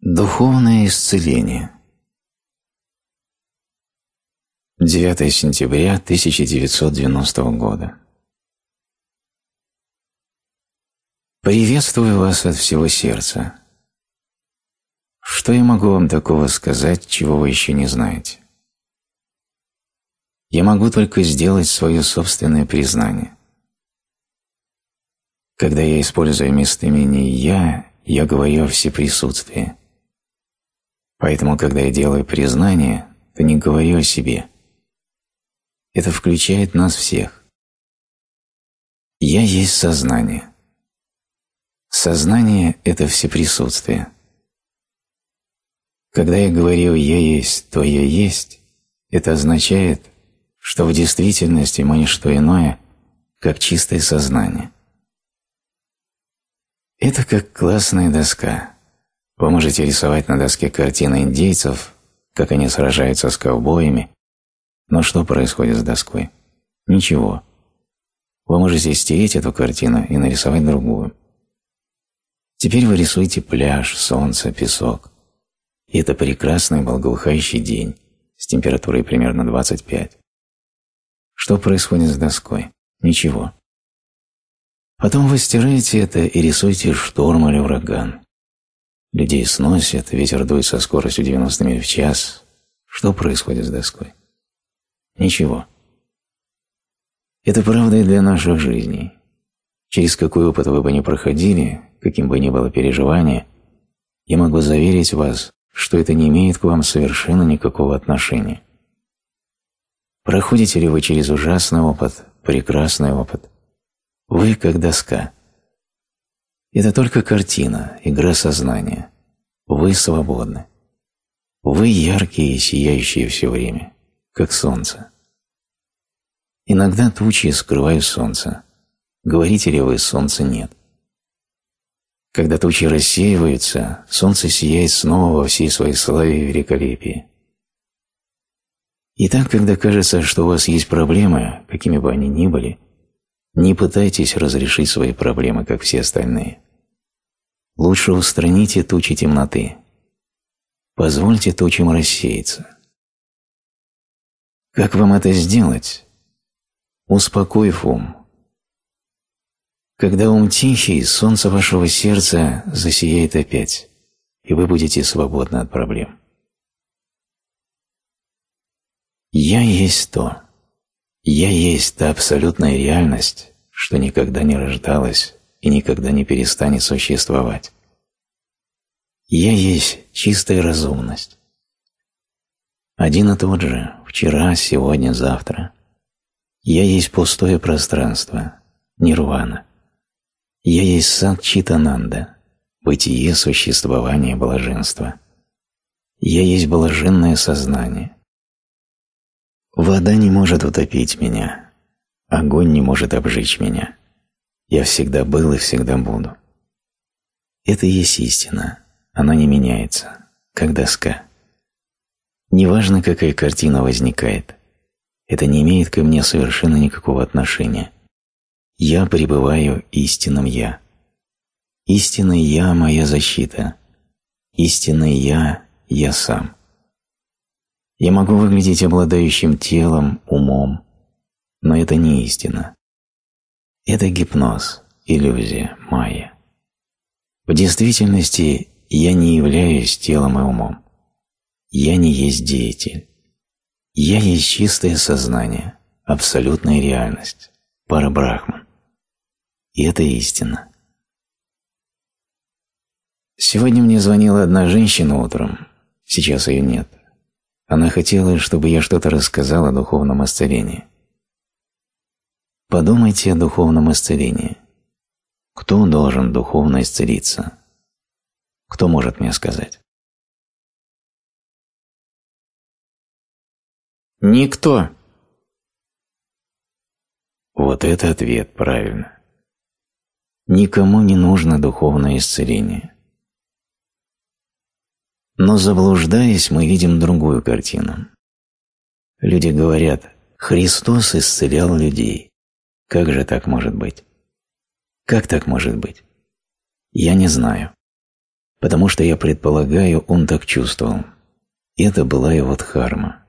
Духовное исцеление 9 сентября 1990 года Приветствую вас от всего сердца. Что я могу вам такого сказать, чего вы еще не знаете? Я могу только сделать свое собственное признание. Когда я использую местоимение «я», я говорю о всеприсутствии – Поэтому, когда я делаю признание, то не говорю о себе. Это включает нас всех. Я есть сознание. Сознание – это всеприсутствие. Когда я говорю «я есть», то «я есть», это означает, что в действительности мы не иное, как чистое сознание. Это как классная доска – вы можете рисовать на доске картины индейцев, как они сражаются с ковбоями, но что происходит с доской? Ничего. Вы можете стереть эту картину и нарисовать другую. Теперь вы рисуете пляж, солнце, песок. И это прекрасный благоухающий день с температурой примерно 25. Что происходит с доской? Ничего. Потом вы стираете это и рисуете шторм или ураган. Людей сносят, ветер дует со скоростью 90 миль в час. Что происходит с доской? Ничего. Это правда и для наших жизней. Через какой опыт вы бы ни проходили, каким бы ни было переживание, я могу заверить вас, что это не имеет к вам совершенно никакого отношения. Проходите ли вы через ужасный опыт, прекрасный опыт? Вы как доска – это только картина, игра сознания. Вы свободны. Вы яркие и сияющие все время, как солнце. Иногда тучи скрывают солнце. Говорите ли вы, солнца нет? Когда тучи рассеиваются, солнце сияет снова во всей своей славе и великолепии. Итак, когда кажется, что у вас есть проблемы, какими бы они ни были, не пытайтесь разрешить свои проблемы, как все остальные. Лучше устраните тучи темноты. Позвольте тучам рассеяться. Как вам это сделать? Успокоив ум. Когда ум тихий, солнце вашего сердца засияет опять, и вы будете свободны от проблем. «Я есть то. Я есть та абсолютная реальность, что никогда не рождалась, и никогда не перестанет существовать. Я есть чистая разумность. Один и тот же, вчера, сегодня, завтра. Я есть пустое пространство, нирвана. Я есть сад Читананда, бытие, существование, блаженство. Я есть блаженное сознание. Вода не может утопить меня, огонь не может обжечь меня. Я всегда был и всегда буду. Это и есть истина. Она не меняется, как доска. Неважно, какая картина возникает. Это не имеет ко мне совершенно никакого отношения. Я пребываю истинным «я». Истинный «я» – моя защита. Истинный «я» – я сам. Я могу выглядеть обладающим телом, умом, но это не истина. Это гипноз, иллюзия, майя. В действительности я не являюсь телом и умом. Я не есть деятель. Я есть чистое сознание, абсолютная реальность, парабрахман. И это истина. Сегодня мне звонила одна женщина утром, сейчас ее нет. Она хотела, чтобы я что-то рассказал о духовном исцелении. Подумайте о духовном исцелении. Кто должен духовно исцелиться? Кто может мне сказать? Никто. Вот это ответ, правильно. Никому не нужно духовное исцеление. Но заблуждаясь, мы видим другую картину. Люди говорят, Христос исцелял людей. Как же так может быть? Как так может быть? Я не знаю. Потому что я предполагаю, он так чувствовал. Это была его дхарма.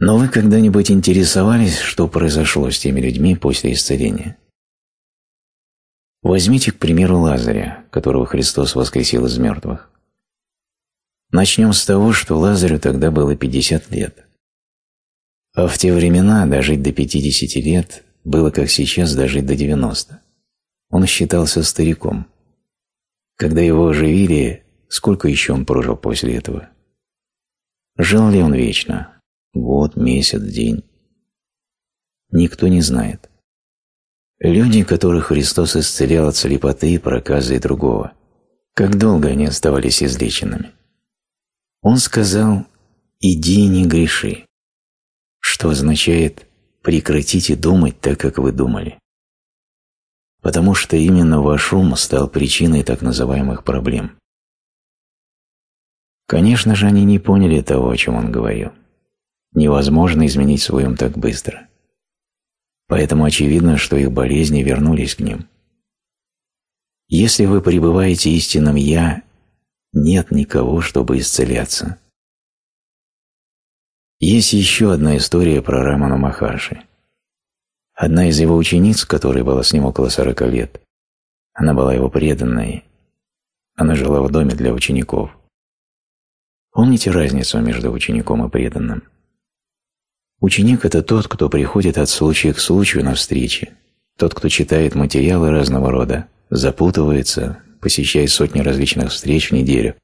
Но вы когда-нибудь интересовались, что произошло с теми людьми после исцеления? Возьмите, к примеру, Лазаря, которого Христос воскресил из мертвых. Начнем с того, что Лазарю тогда было 50 лет – а В те времена дожить до 50 лет было, как сейчас, дожить до 90. Он считался стариком. Когда его оживили, сколько еще он прожил после этого? Жил ли он вечно? Год, месяц, день? Никто не знает. Люди, которых Христос исцелял от слепоты, проказа и другого, как долго они оставались излеченными? Он сказал «иди не греши» что означает «прекратите думать так, как вы думали». Потому что именно ваш ум стал причиной так называемых проблем. Конечно же, они не поняли того, о чем он говорил. Невозможно изменить свой ум так быстро. Поэтому очевидно, что их болезни вернулись к ним. Если вы пребываете истинным «я», нет никого, чтобы исцеляться – есть еще одна история про Рамана Махарши. Одна из его учениц, которой была с ним около сорока лет, она была его преданной. Она жила в доме для учеников. Помните разницу между учеником и преданным? Ученик – это тот, кто приходит от случая к случаю на встрече, тот, кто читает материалы разного рода, запутывается, посещая сотни различных встреч в неделю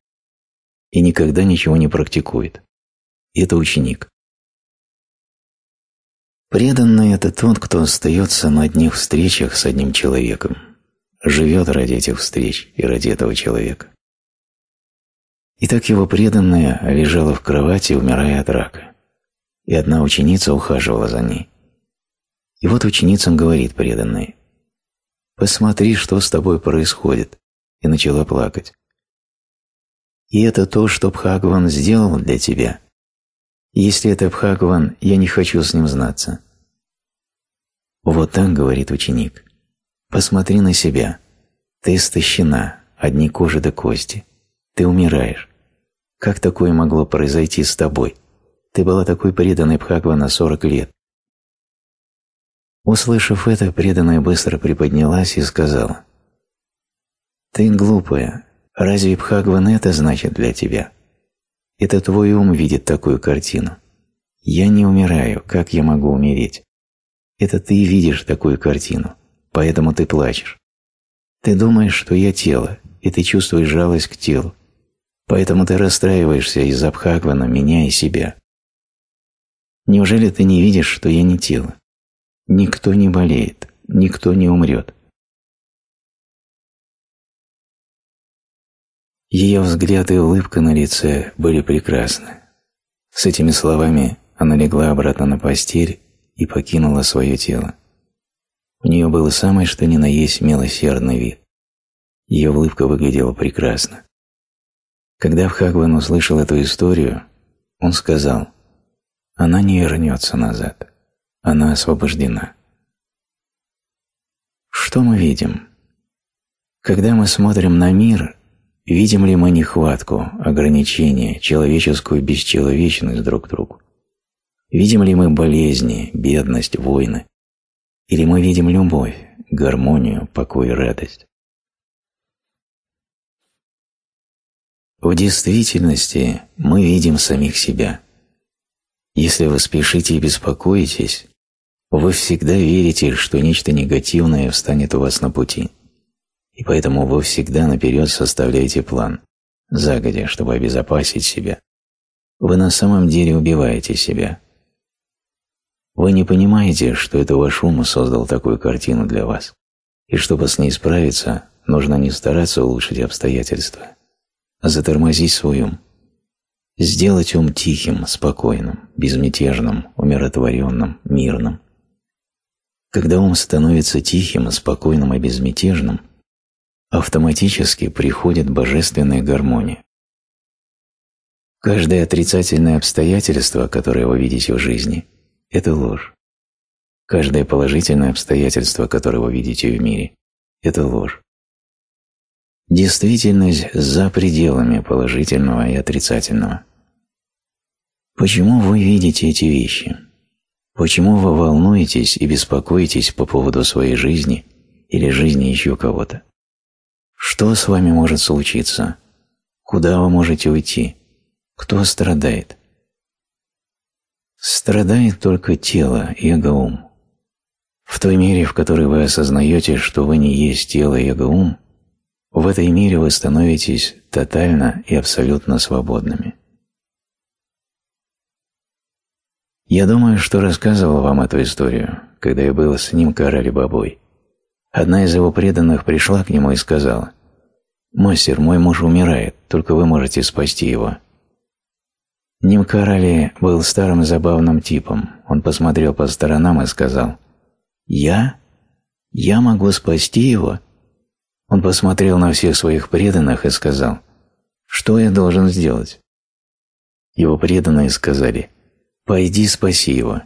и никогда ничего не практикует. – это ученик. Преданный – это тот, кто остается на одних встречах с одним человеком, живет ради этих встреч и ради этого человека. И так его преданная лежала в кровати, умирая от рака. И одна ученица ухаживала за ней. И вот ученицам говорит преданной: «Посмотри, что с тобой происходит», и начала плакать. И это то, что Бхагаван сделал для тебя, если это Бхагаван, я не хочу с ним знаться. Вот так говорит ученик. Посмотри на себя. Ты истощена, одни кожи до да кости. Ты умираешь. Как такое могло произойти с тобой? Ты была такой преданной Бхагавана 40 лет. Услышав это, преданная быстро приподнялась и сказала, «Ты глупая. Разве Бхагаван это значит для тебя?» Это твой ум видит такую картину. Я не умираю, как я могу умереть? Это ты видишь такую картину, поэтому ты плачешь. Ты думаешь, что я тело, и ты чувствуешь жалость к телу. Поэтому ты расстраиваешься из-за Бхагвана, меня и себя. Неужели ты не видишь, что я не тело? Никто не болеет, никто не умрет. Ее взгляд и улыбка на лице были прекрасны. С этими словами она легла обратно на постель и покинула свое тело. У нее было самое что ни на есть милосердный вид. Ее улыбка выглядела прекрасно. Когда Бхагван услышал эту историю, он сказал, «Она не вернется назад. Она освобождена». Что мы видим? Когда мы смотрим на мир, Видим ли мы нехватку, ограничения, человеческую бесчеловечность друг к другу? Видим ли мы болезни, бедность, войны? Или мы видим любовь, гармонию, покой и радость? В действительности мы видим самих себя. Если вы спешите и беспокоитесь, вы всегда верите, что нечто негативное встанет у вас на пути – и поэтому вы всегда наперед составляете план, загодя, чтобы обезопасить себя. Вы на самом деле убиваете себя. Вы не понимаете, что это ваш ум создал такую картину для вас, и чтобы с ней справиться, нужно не стараться улучшить обстоятельства, а затормозить свой ум. Сделать ум тихим, спокойным, безмятежным, умиротворенным, мирным. Когда ум становится тихим, спокойным и безмятежным – автоматически приходит божественная гармония. Каждое отрицательное обстоятельство, которое вы видите в жизни, это ложь. Каждое положительное обстоятельство, которое вы видите в мире, это ложь. Действительность за пределами положительного и отрицательного. Почему вы видите эти вещи? Почему вы волнуетесь и беспокоитесь по поводу своей жизни или жизни еще кого-то? Что с вами может случиться? Куда вы можете уйти? Кто страдает? Страдает только тело, эго, ум. В той мере, в которой вы осознаете, что вы не есть тело, эго, ум, в этой мере вы становитесь тотально и абсолютно свободными. Я думаю, что рассказывал вам эту историю, когда я был с ним король бабой. Одна из его преданных пришла к нему и сказала, «Мастер, мой муж умирает, только вы можете спасти его». Нимкарали был старым забавным типом. Он посмотрел по сторонам и сказал, «Я? Я могу спасти его?» Он посмотрел на всех своих преданных и сказал, «Что я должен сделать?» Его преданные сказали, «Пойди спаси его».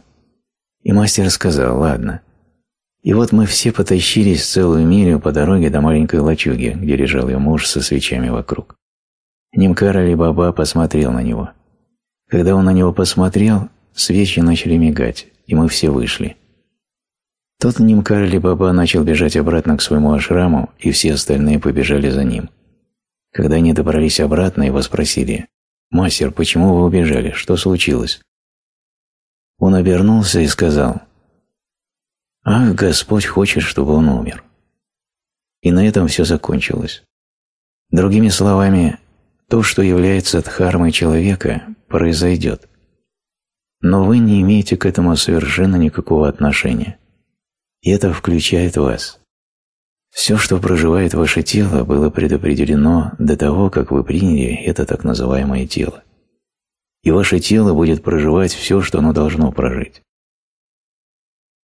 И мастер сказал, «Ладно». И вот мы все потащились целую милю по дороге до маленькой лачуги, где лежал ее муж со свечами вокруг. Немкара ли Баба посмотрел на него. Когда он на него посмотрел, свечи начали мигать, и мы все вышли. Тот Немкар ли Баба начал бежать обратно к своему ашраму, и все остальные побежали за ним. Когда они добрались обратно, его спросили, «Мастер, почему вы убежали? Что случилось?» Он обернулся и сказал, Ах, Господь хочет, чтобы он умер. И на этом все закончилось. Другими словами, то, что является дхармой человека, произойдет. Но вы не имеете к этому совершенно никакого отношения. И это включает вас. Все, что проживает ваше тело, было предопределено до того, как вы приняли это так называемое тело. И ваше тело будет проживать все, что оно должно прожить.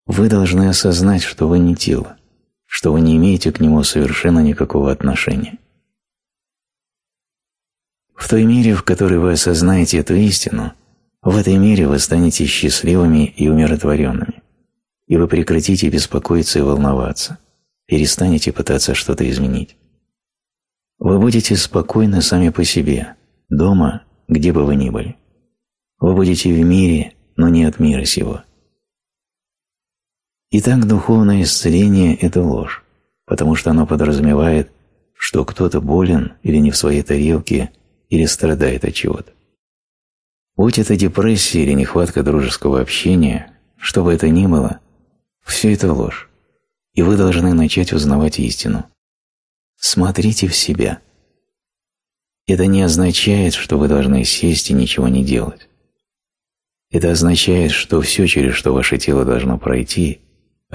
Вы должны осознать, что вы не тело, что вы не имеете к нему совершенно никакого отношения. В той мере, в которой вы осознаете эту истину, в этой мере вы станете счастливыми и умиротворенными, и вы прекратите беспокоиться и волноваться, перестанете пытаться что-то изменить. Вы будете спокойны сами по себе, дома, где бы вы ни были. Вы будете в мире, но не от мира сего – Итак, духовное исцеление – это ложь, потому что оно подразумевает, что кто-то болен или не в своей тарелке, или страдает от чего-то. Будь это депрессия или нехватка дружеского общения, что бы это ни было, все это ложь, и вы должны начать узнавать истину. Смотрите в себя. Это не означает, что вы должны сесть и ничего не делать. Это означает, что все, через что ваше тело должно пройти,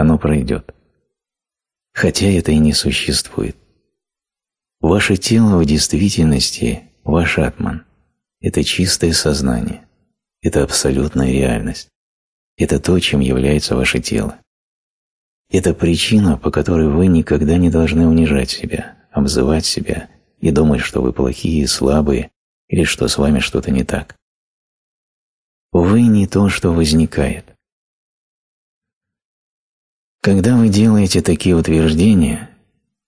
оно пройдет. Хотя это и не существует. Ваше тело в действительности – ваш атман. Это чистое сознание. Это абсолютная реальность. Это то, чем является ваше тело. Это причина, по которой вы никогда не должны унижать себя, обзывать себя и думать, что вы плохие, слабые или что с вами что-то не так. Вы не то, что возникает. Когда вы делаете такие утверждения,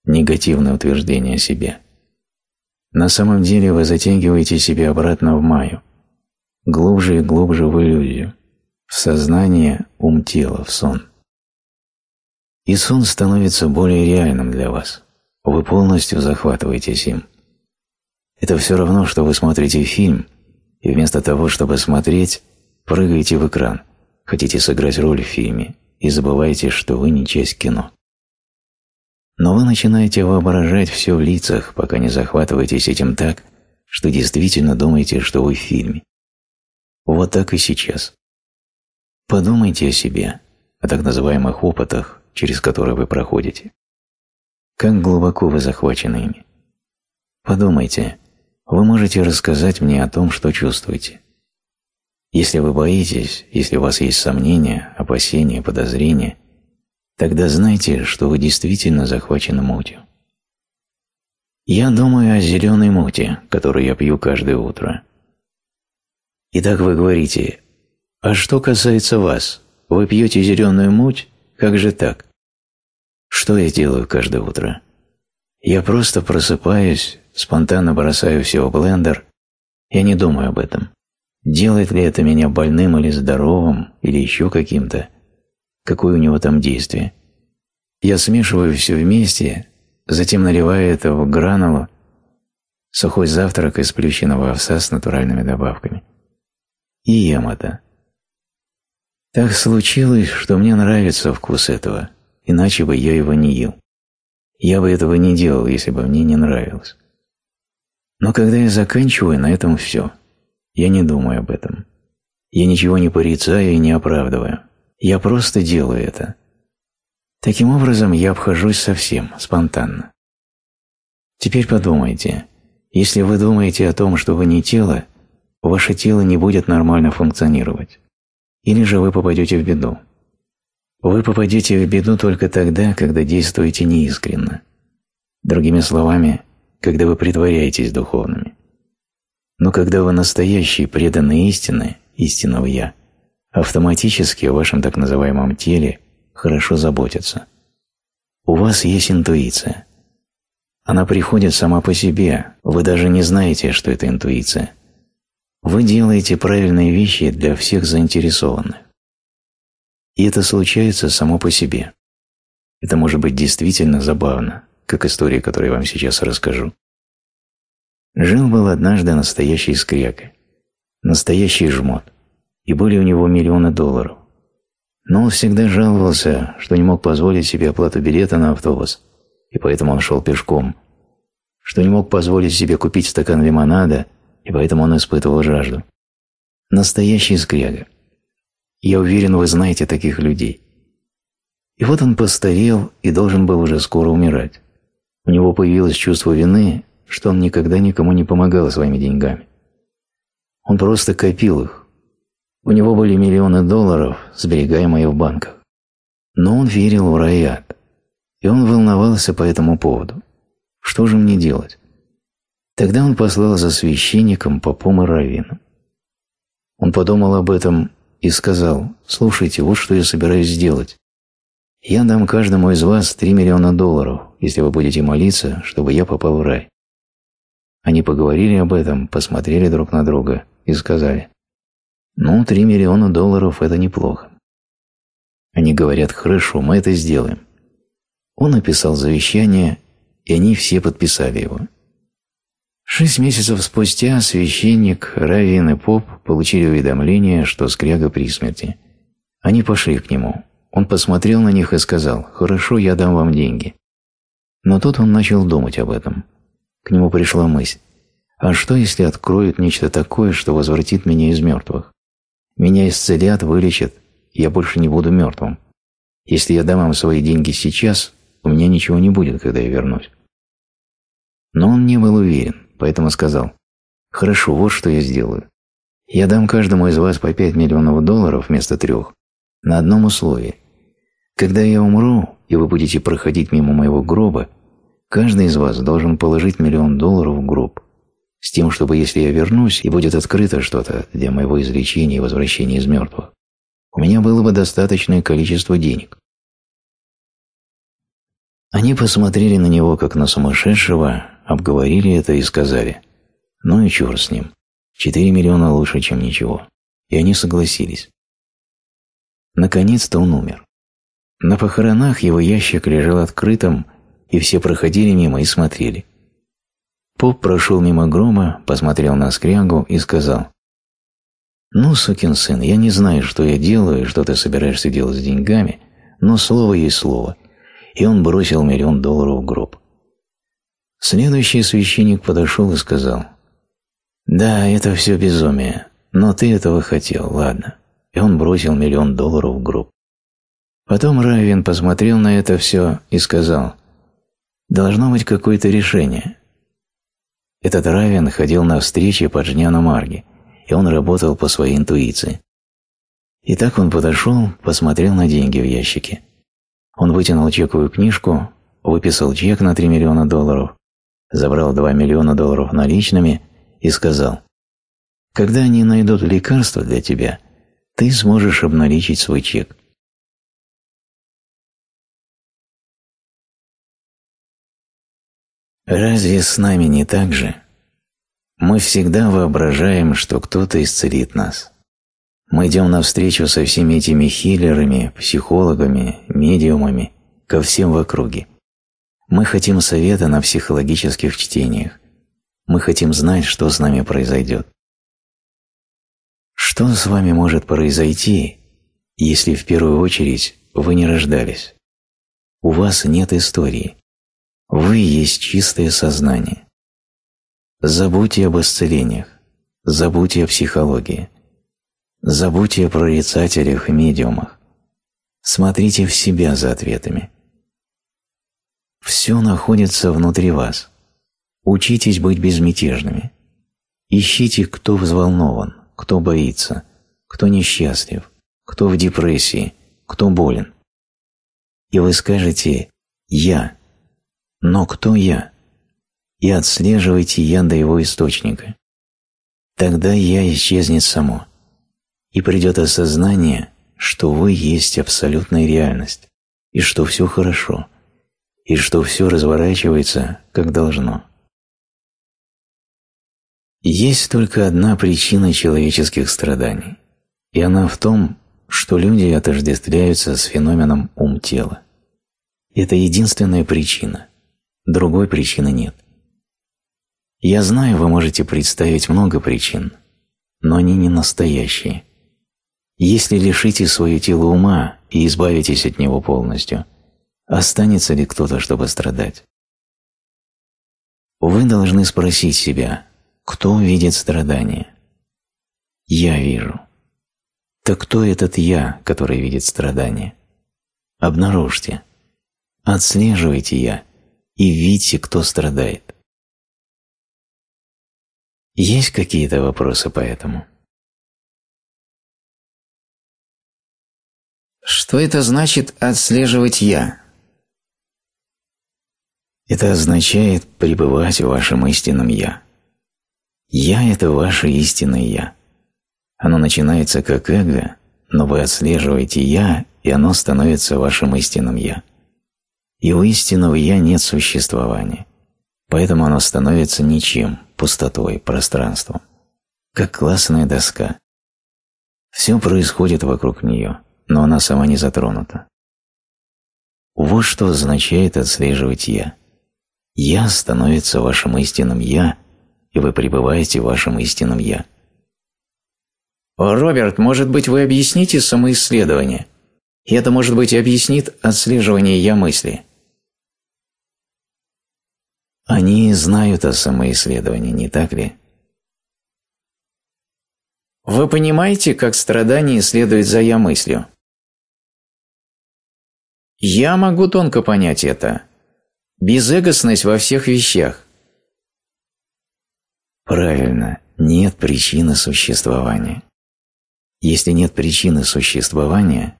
негативные утверждения о себе, на самом деле вы затягиваете себя обратно в маю, глубже и глубже в иллюзию, в сознание, ум, тело, в сон. И сон становится более реальным для вас. Вы полностью захватываетесь им. Это все равно, что вы смотрите фильм, и вместо того, чтобы смотреть, прыгаете в экран, хотите сыграть роль в фильме, и забываете, что вы не часть кино. Но вы начинаете воображать все в лицах, пока не захватываетесь этим так, что действительно думаете, что вы в фильме. Вот так и сейчас. Подумайте о себе, о так называемых опытах, через которые вы проходите. Как глубоко вы захвачены ими. Подумайте, вы можете рассказать мне о том, что чувствуете. Если вы боитесь, если у вас есть сомнения, опасения, подозрения, тогда знайте, что вы действительно захвачены мутью. Я думаю о зеленой муте, которую я пью каждое утро. Итак, вы говорите, а что касается вас, вы пьете зеленую муть, как же так? Что я делаю каждое утро? Я просто просыпаюсь, спонтанно бросаю все в блендер, я не думаю об этом. Делает ли это меня больным или здоровым, или еще каким-то? Какое у него там действие? Я смешиваю все вместе, затем наливаю это в гранулу, сухой завтрак из плющенного овса с натуральными добавками. И ем это. Так случилось, что мне нравится вкус этого, иначе бы я его не ел. Я бы этого не делал, если бы мне не нравилось. Но когда я заканчиваю, на этом все – я не думаю об этом. Я ничего не порицаю и не оправдываю. Я просто делаю это. Таким образом, я обхожусь совсем, спонтанно. Теперь подумайте. Если вы думаете о том, что вы не тело, ваше тело не будет нормально функционировать. Или же вы попадете в беду. Вы попадете в беду только тогда, когда действуете неискренно. Другими словами, когда вы притворяетесь духовными. Но когда вы настоящие преданные истины, истинного «я», автоматически о вашем так называемом теле хорошо заботятся. У вас есть интуиция. Она приходит сама по себе, вы даже не знаете, что это интуиция. Вы делаете правильные вещи для всех заинтересованных. И это случается само по себе. Это может быть действительно забавно, как история, которую я вам сейчас расскажу. Жил-был однажды настоящий скряга, настоящий жмот, и были у него миллионы долларов. Но он всегда жаловался, что не мог позволить себе оплату билета на автобус, и поэтому он шел пешком, что не мог позволить себе купить стакан лимонада, и поэтому он испытывал жажду. Настоящий скряга. Я уверен, вы знаете таких людей. И вот он постарел и должен был уже скоро умирать. У него появилось чувство вины, что он никогда никому не помогал своими деньгами. Он просто копил их. У него были миллионы долларов, сберегаемые в банках. Но он верил в Раят, и он волновался по этому поводу. Что же мне делать? Тогда он послал за священником, попом и раввином. Он подумал об этом и сказал, «Слушайте, вот что я собираюсь сделать. Я дам каждому из вас 3 миллиона долларов, если вы будете молиться, чтобы я попал в рай. Они поговорили об этом, посмотрели друг на друга и сказали, «Ну, 3 миллиона долларов – это неплохо». Они говорят, «Хорошо, мы это сделаем». Он написал завещание, и они все подписали его. Шесть месяцев спустя священник, Равин и поп получили уведомление, что скряга при смерти. Они пошли к нему. Он посмотрел на них и сказал, «Хорошо, я дам вам деньги». Но тут он начал думать об этом. К нему пришла мысль. А что, если откроют нечто такое, что возвратит меня из мертвых? Меня исцелят, вылечат, я больше не буду мертвым. Если я дам вам свои деньги сейчас, у меня ничего не будет, когда я вернусь. Но он не был уверен, поэтому сказал, «Хорошо, вот что я сделаю. Я дам каждому из вас по 5 миллионов долларов вместо трех на одном условии. Когда я умру, и вы будете проходить мимо моего гроба, Каждый из вас должен положить миллион долларов в групп, с тем, чтобы если я вернусь и будет открыто что-то для моего излечения и возвращения из мертвых, у меня было бы достаточное количество денег. Они посмотрели на него, как на сумасшедшего, обговорили это и сказали, ну и черт с ним, 4 миллиона лучше, чем ничего. И они согласились. Наконец-то он умер. На похоронах его ящик лежал открытым, и все проходили мимо и смотрели. Поп прошел мимо грома, посмотрел на скрягу и сказал, «Ну, сукин сын, я не знаю, что я делаю и что ты собираешься делать с деньгами, но слово есть слово». И он бросил миллион долларов в гроб. Следующий священник подошел и сказал, «Да, это все безумие, но ты этого хотел, ладно». И он бросил миллион долларов в гроб. Потом Равин посмотрел на это все и сказал, должно быть какое-то решение. Этот Равин ходил на встречи по Джняну Марге, и он работал по своей интуиции. И так он подошел, посмотрел на деньги в ящике. Он вытянул чековую книжку, выписал чек на 3 миллиона долларов, забрал 2 миллиона долларов наличными и сказал, «Когда они найдут лекарство для тебя, ты сможешь обналичить свой чек». Разве с нами не так же? Мы всегда воображаем, что кто-то исцелит нас. Мы идем навстречу со всеми этими хиллерами, психологами, медиумами, ко всем в округе. Мы хотим совета на психологических чтениях. Мы хотим знать, что с нами произойдет. Что с вами может произойти, если в первую очередь вы не рождались? У вас нет истории. Вы есть чистое сознание. Забудьте об исцелениях, забудьте о психологии, забудьте о прорицателях и медиумах. Смотрите в себя за ответами. Все находится внутри вас. Учитесь быть безмятежными. Ищите, кто взволнован, кто боится, кто несчастлив, кто в депрессии, кто болен. И вы скажете «Я» Но кто я? И отслеживайте я до его источника. Тогда я исчезнет само. И придет осознание, что вы есть абсолютная реальность, и что все хорошо, и что все разворачивается, как должно. Есть только одна причина человеческих страданий, и она в том, что люди отождествляются с феноменом ум-тела. Это единственная причина. Другой причины нет. Я знаю, вы можете представить много причин, но они не настоящие. Если лишите свое тело ума и избавитесь от него полностью, останется ли кто-то, чтобы страдать? Вы должны спросить себя, кто видит страдания? Я вижу. Так кто этот «я», который видит страдания? Обнаружьте. Отслеживайте «я» и видите, кто страдает. Есть какие-то вопросы по этому? Что это значит «отслеживать я»? Это означает пребывать в вашем истинном «я». «Я» – это ваше истинное «я». Оно начинается как эго, но вы отслеживаете «я», и оно становится вашим истинным «я» и у истинного «я» нет существования, поэтому оно становится ничем, пустотой, пространством, как классная доска. Все происходит вокруг нее, но она сама не затронута. Вот что означает отслеживать «я». «Я» становится вашим истинным «я», и вы пребываете в вашем истинном «я». «Роберт, может быть, вы объясните самоисследование? И это, может быть, объяснит отслеживание «я» мысли». Они знают о самоисследовании, не так ли? Вы понимаете, как страдание следует за «я» мыслью? Я могу тонко понять это. Безэгостность во всех вещах. Правильно, нет причины существования. Если нет причины существования,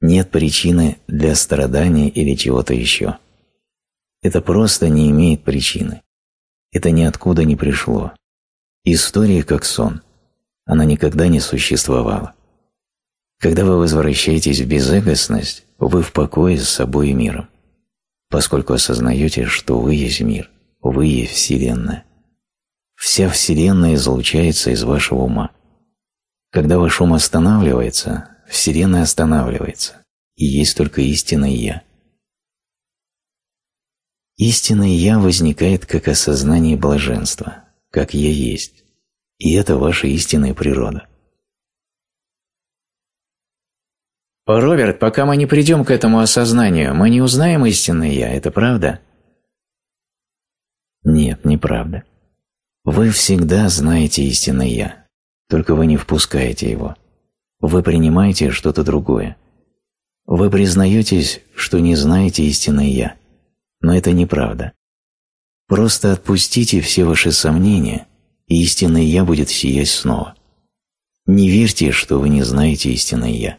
нет причины для страдания или чего-то еще. Это просто не имеет причины. Это ниоткуда не пришло. История как сон. Она никогда не существовала. Когда вы возвращаетесь в безэгостность, вы в покое с собой и миром, поскольку осознаете, что вы есть мир, вы есть Вселенная. Вся Вселенная излучается из вашего ума. Когда ваш ум останавливается, Вселенная останавливается, и есть только истинное «Я». Истинное «я» возникает как осознание блаженства, как «я есть», и это ваша истинная природа. Роберт, пока мы не придем к этому осознанию, мы не узнаем истинное «я», это правда? Нет, неправда. Вы всегда знаете истинное «я», только вы не впускаете его. Вы принимаете что-то другое. Вы признаетесь, что не знаете истинное «я», но это неправда. Просто отпустите все ваши сомнения, и истинное «Я» будет сиять снова. Не верьте, что вы не знаете истинное «Я».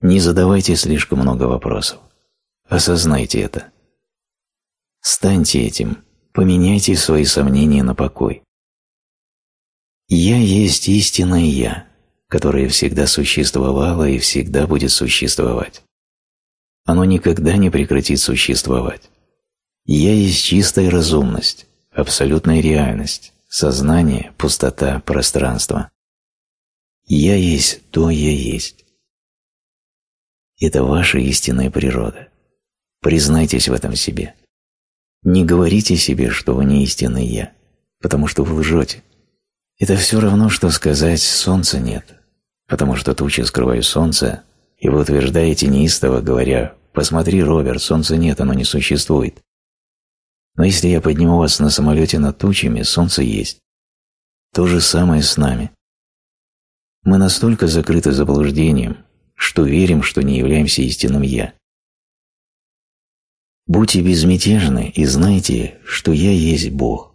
Не задавайте слишком много вопросов. Осознайте это. Станьте этим, поменяйте свои сомнения на покой. «Я» есть истинное «Я», которое всегда существовало и всегда будет существовать. Оно никогда не прекратит существовать. Я есть чистая разумность, абсолютная реальность, сознание, пустота, пространство. Я есть то я есть. Это ваша истинная природа. Признайтесь в этом себе. Не говорите себе, что вы не истинный я, потому что вы лжете. Это все равно, что сказать «солнца нет», потому что тучи скрывают солнце, и вы утверждаете неистово, говоря «посмотри, Роберт, солнца нет, оно не существует». Но если я подниму вас на самолете над тучами, солнце есть. То же самое с нами. Мы настолько закрыты заблуждением, что верим, что не являемся истинным «я». Будьте безмятежны и знайте, что «я» есть Бог.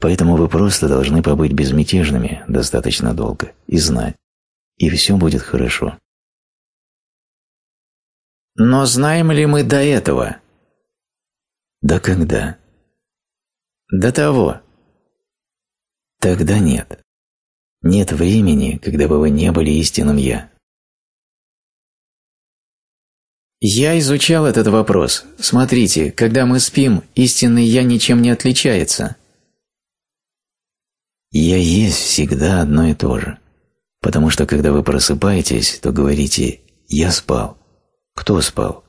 Поэтому вы просто должны побыть безмятежными достаточно долго и знать, и все будет хорошо. Но знаем ли мы до этого? Да когда? До того. Тогда нет. Нет времени, когда бы вы не были истинным «я». Я изучал этот вопрос. Смотрите, когда мы спим, истинный «я» ничем не отличается. «Я есть» всегда одно и то же. Потому что, когда вы просыпаетесь, то говорите «я спал». Кто спал?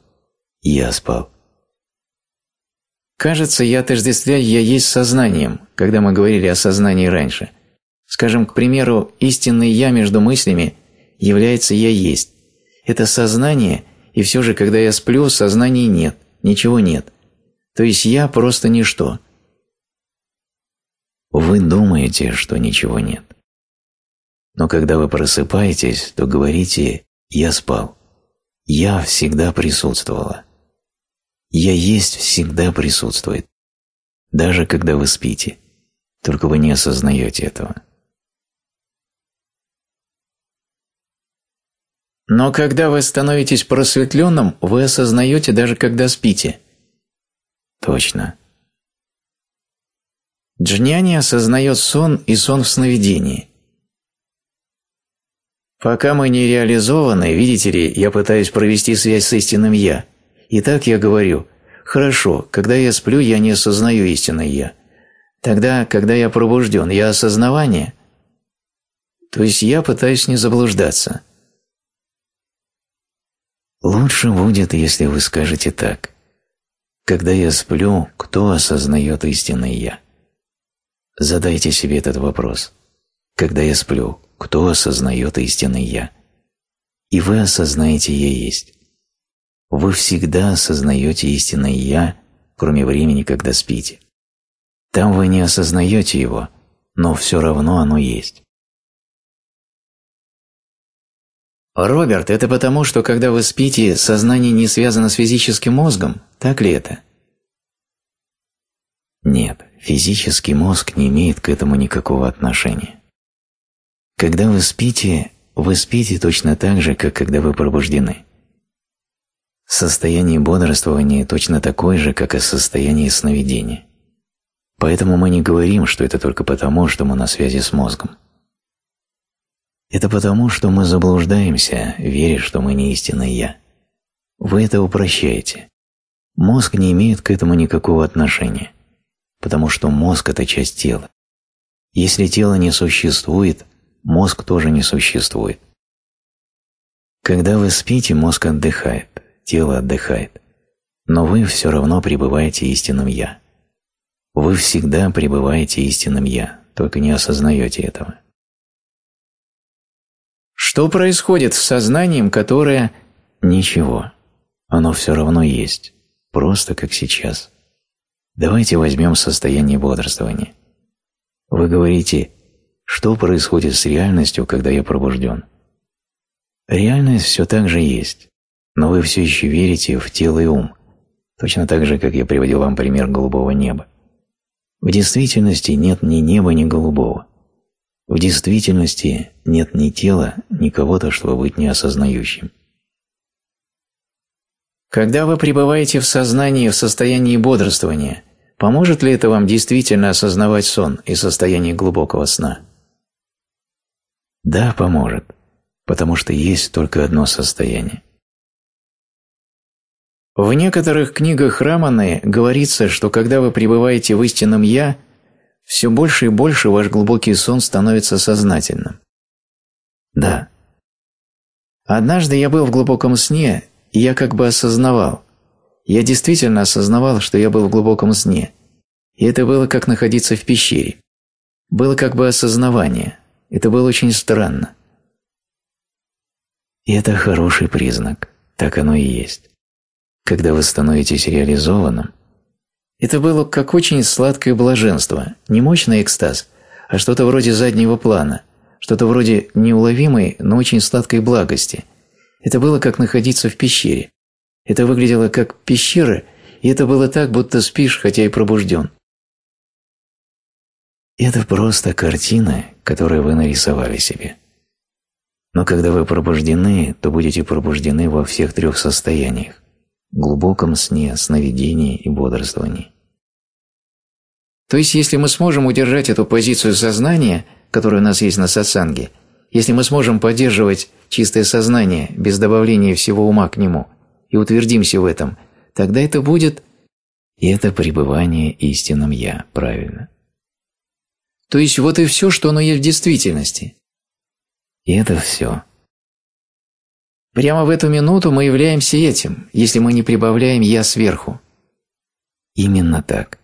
Я спал. Кажется, я отождествляю «я есть» сознанием, когда мы говорили о сознании раньше. Скажем, к примеру, истинный «я» между мыслями является «я есть». Это сознание, и все же, когда я сплю, сознания нет, ничего нет. То есть «я» просто ничто. Вы думаете, что ничего нет. Но когда вы просыпаетесь, то говорите «я спал». «Я» всегда присутствовала. «Я есть» всегда присутствует, даже когда вы спите, только вы не осознаете этого. Но когда вы становитесь просветленным, вы осознаете даже когда спите. Точно. Джняни осознает сон и сон в сновидении. Пока мы не реализованы, видите ли, я пытаюсь провести связь с истинным «я», Итак, я говорю, хорошо, когда я сплю, я не осознаю истинное «я». Тогда, когда я пробужден, я осознавание? То есть я пытаюсь не заблуждаться. Лучше будет, если вы скажете так. Когда я сплю, кто осознает истинное «я»? Задайте себе этот вопрос. Когда я сплю, кто осознает истинное «я»? И вы осознаете «я есть». Вы всегда осознаете истинное «я», кроме времени, когда спите. Там вы не осознаете его, но все равно оно есть. Роберт, это потому, что когда вы спите, сознание не связано с физическим мозгом, так ли это? Нет, физический мозг не имеет к этому никакого отношения. Когда вы спите, вы спите точно так же, как когда вы пробуждены. Состояние бодрствования точно такое же, как и состояние сновидения. Поэтому мы не говорим, что это только потому, что мы на связи с мозгом. Это потому, что мы заблуждаемся, веря, что мы не истинное «я». Вы это упрощаете. Мозг не имеет к этому никакого отношения, потому что мозг – это часть тела. Если тело не существует, мозг тоже не существует. Когда вы спите, мозг отдыхает тело отдыхает, но вы все равно пребываете истинным «я». Вы всегда пребываете истинным «я», только не осознаете этого. Что происходит с сознанием, которое... Ничего. Оно все равно есть. Просто как сейчас. Давайте возьмем состояние бодрствования. Вы говорите, что происходит с реальностью, когда я пробужден? Реальность все так же есть но вы все еще верите в тело и ум, точно так же, как я приводил вам пример голубого неба. В действительности нет ни неба, ни голубого. В действительности нет ни тела, ни кого-то, чтобы быть неосознающим. Когда вы пребываете в сознании в состоянии бодрствования, поможет ли это вам действительно осознавать сон и состояние глубокого сна? Да, поможет, потому что есть только одно состояние. В некоторых книгах Раманы говорится, что когда вы пребываете в истинном «я», все больше и больше ваш глубокий сон становится сознательным. Да. Однажды я был в глубоком сне, и я как бы осознавал. Я действительно осознавал, что я был в глубоком сне. И это было как находиться в пещере. Было как бы осознавание. Это было очень странно. И это хороший признак. Так оно и есть когда вы становитесь реализованным, это было как очень сладкое блаженство, не мощный экстаз, а что-то вроде заднего плана, что-то вроде неуловимой, но очень сладкой благости. Это было как находиться в пещере. Это выглядело как пещера, и это было так, будто спишь, хотя и пробужден. Это просто картина, которую вы нарисовали себе. Но когда вы пробуждены, то будете пробуждены во всех трех состояниях глубоком сне, сновидении и бодрствовании. То есть, если мы сможем удержать эту позицию сознания, которая у нас есть на сатсанге, если мы сможем поддерживать чистое сознание без добавления всего ума к нему и утвердимся в этом, тогда это будет... И это пребывание истинным «я», правильно. То есть вот и все, что оно есть в действительности. И это все. Прямо в эту минуту мы являемся этим, если мы не прибавляем «я» сверху. Именно так.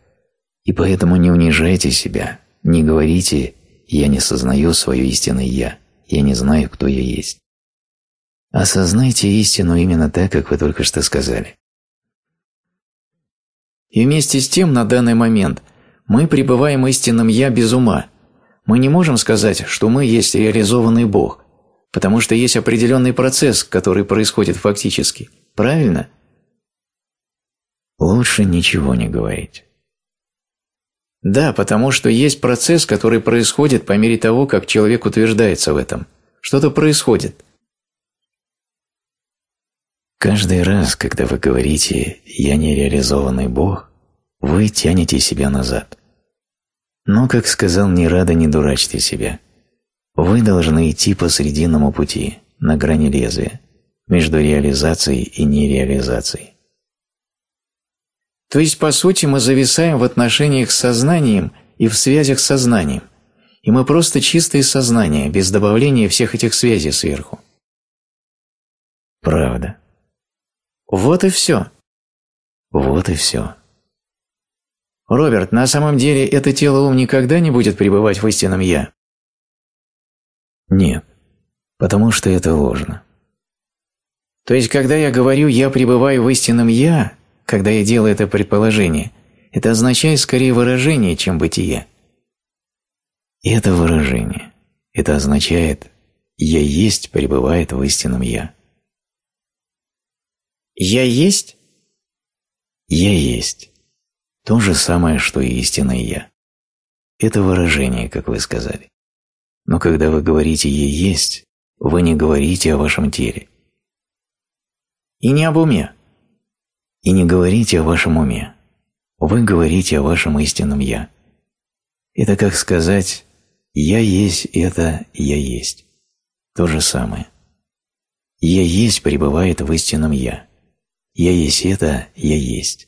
И поэтому не унижайте себя, не говорите «я не сознаю свое истинное «я», «я не знаю, кто я есть». Осознайте истину именно так, как вы только что сказали. И вместе с тем, на данный момент, мы пребываем истинным «я» без ума. Мы не можем сказать, что мы есть реализованный Бог – потому что есть определенный процесс, который происходит фактически. Правильно? Лучше ничего не говорить. Да, потому что есть процесс, который происходит по мере того, как человек утверждается в этом. Что-то происходит. Каждый раз, когда вы говорите «я нереализованный Бог», вы тянете себя назад. Но, как сказал не рада, не дурачьте себя – вы должны идти по срединному пути, на грани лезвия, между реализацией и нереализацией. То есть, по сути, мы зависаем в отношениях с сознанием и в связях с сознанием, и мы просто чистое сознание, без добавления всех этих связей сверху. Правда. Вот и все. Вот и все. Роберт, на самом деле это тело ум никогда не будет пребывать в истинном «я». Нет, потому что это ложно. То есть, когда я говорю «я пребываю в истинном «я», когда я делаю это предположение, это означает скорее выражение, чем бытие. И это выражение. Это означает «я есть» пребывает в истинном «я». «Я есть»? «Я есть» – то же самое, что и истинное «я». Это выражение, как вы сказали но когда вы говорите ей есть», вы не говорите о вашем теле. И не об уме. И не говорите о вашем уме. Вы говорите о вашем истинном «я». Это как сказать «я есть это я есть». То же самое. «Я есть» пребывает в истинном «я». «Я есть это я есть».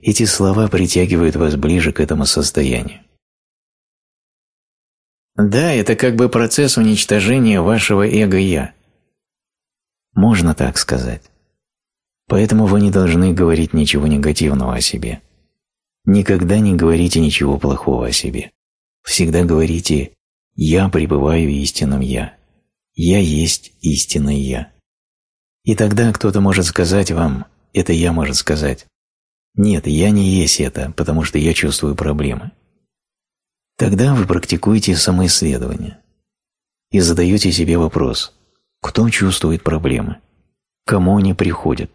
Эти слова притягивают вас ближе к этому состоянию. Да, это как бы процесс уничтожения вашего эго-я. Можно так сказать. Поэтому вы не должны говорить ничего негативного о себе. Никогда не говорите ничего плохого о себе. Всегда говорите «Я пребываю в истинном Я». «Я есть истинный Я». И тогда кто-то может сказать вам, это «Я» может сказать, «Нет, я не есть это, потому что я чувствую проблемы». Тогда вы практикуете самоисследование и задаете себе вопрос, кто чувствует проблемы, кому они приходят,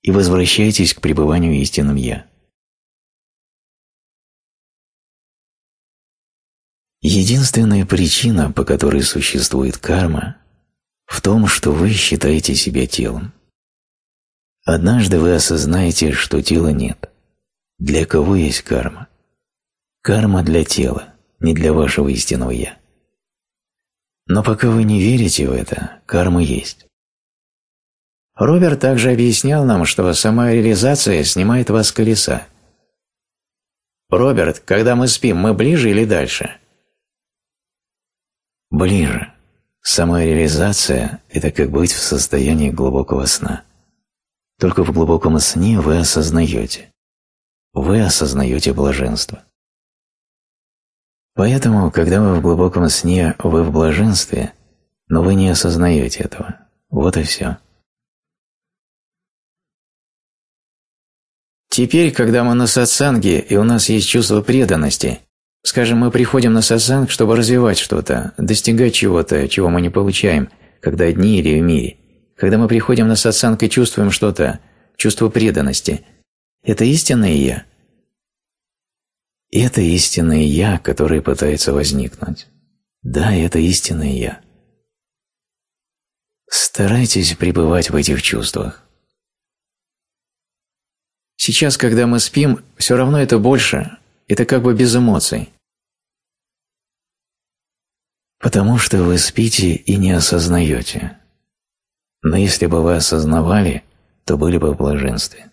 и возвращаетесь к пребыванию истинным «Я». Единственная причина, по которой существует карма, в том, что вы считаете себя телом. Однажды вы осознаете, что тела нет. Для кого есть карма? Карма для тела, не для вашего истинного «я». Но пока вы не верите в это, карма есть. Роберт также объяснял нам, что сама реализация снимает вас с колеса. Роберт, когда мы спим, мы ближе или дальше? Ближе. Самореализация – это как быть в состоянии глубокого сна. Только в глубоком сне вы осознаете. Вы осознаете блаженство. Поэтому, когда вы в глубоком сне, вы в блаженстве, но вы не осознаете этого. Вот и все. Теперь, когда мы на сатсанге и у нас есть чувство преданности, скажем, мы приходим на сатсанг, чтобы развивать что-то, достигать чего-то, чего мы не получаем, когда одни или в мире. Когда мы приходим на сатсанг и чувствуем что-то, чувство преданности, это истинное «я», это истинное «я», которое пытается возникнуть. Да, это истинное «я». Старайтесь пребывать в этих чувствах. Сейчас, когда мы спим, все равно это больше, это как бы без эмоций. Потому что вы спите и не осознаете. Но если бы вы осознавали, то были бы в блаженстве.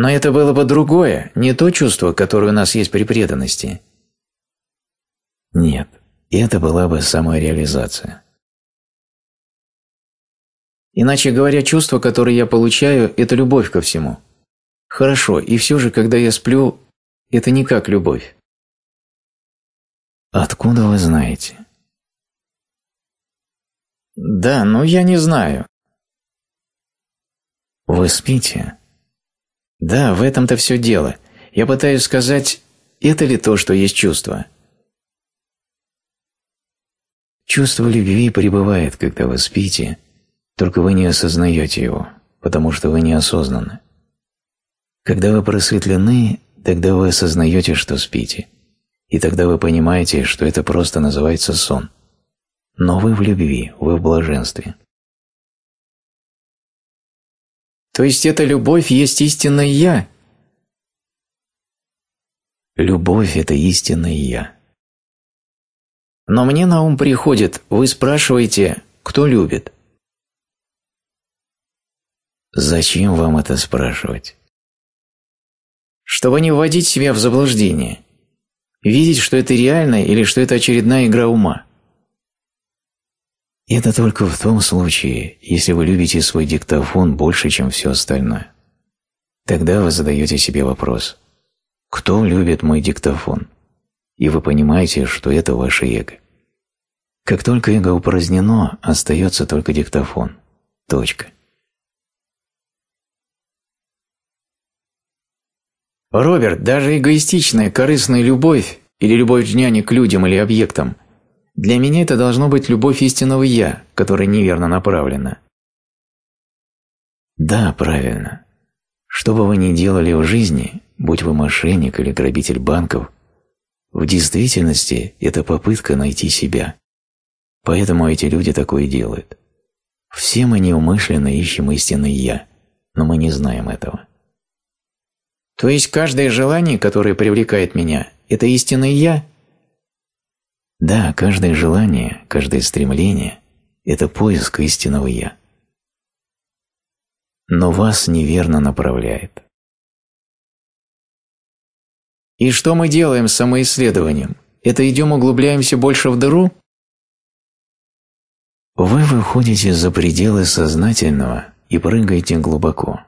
Но это было бы другое, не то чувство, которое у нас есть при преданности. Нет, это была бы самореализация. Иначе говоря, чувство, которое я получаю, это любовь ко всему. Хорошо, и все же, когда я сплю, это не как любовь. Откуда вы знаете? Да, ну я не знаю. Вы спите? Да, в этом-то все дело. Я пытаюсь сказать, это ли то, что есть чувство? Чувство любви пребывает, когда вы спите, только вы не осознаете его, потому что вы неосознанны. Когда вы просветлены, тогда вы осознаете, что спите, и тогда вы понимаете, что это просто называется сон. Но вы в любви, вы в блаженстве. То есть эта любовь есть истинное «я». Любовь – это истинное «я». Но мне на ум приходит, вы спрашиваете, кто любит. Зачем вам это спрашивать? Чтобы не вводить себя в заблуждение. Видеть, что это реально или что это очередная игра ума это только в том случае, если вы любите свой диктофон больше, чем все остальное. Тогда вы задаете себе вопрос «Кто любит мой диктофон?» И вы понимаете, что это ваше эго. Как только эго упразднено, остается только диктофон. Точка. Роберт, даже эгоистичная, корыстная любовь или любовь дня к людям или объектам – для меня это должно быть любовь истинного «я», которая неверно направлена. Да, правильно. Что бы вы ни делали в жизни, будь вы мошенник или грабитель банков, в действительности это попытка найти себя. Поэтому эти люди такое делают. Все мы неумышленно ищем истинное «я», но мы не знаем этого. То есть каждое желание, которое привлекает меня, это истинное «я»? Да, каждое желание, каждое стремление – это поиск истинного «я». Но вас неверно направляет. И что мы делаем с самоисследованием? Это идем углубляемся больше в дыру? Вы выходите за пределы сознательного и прыгаете глубоко,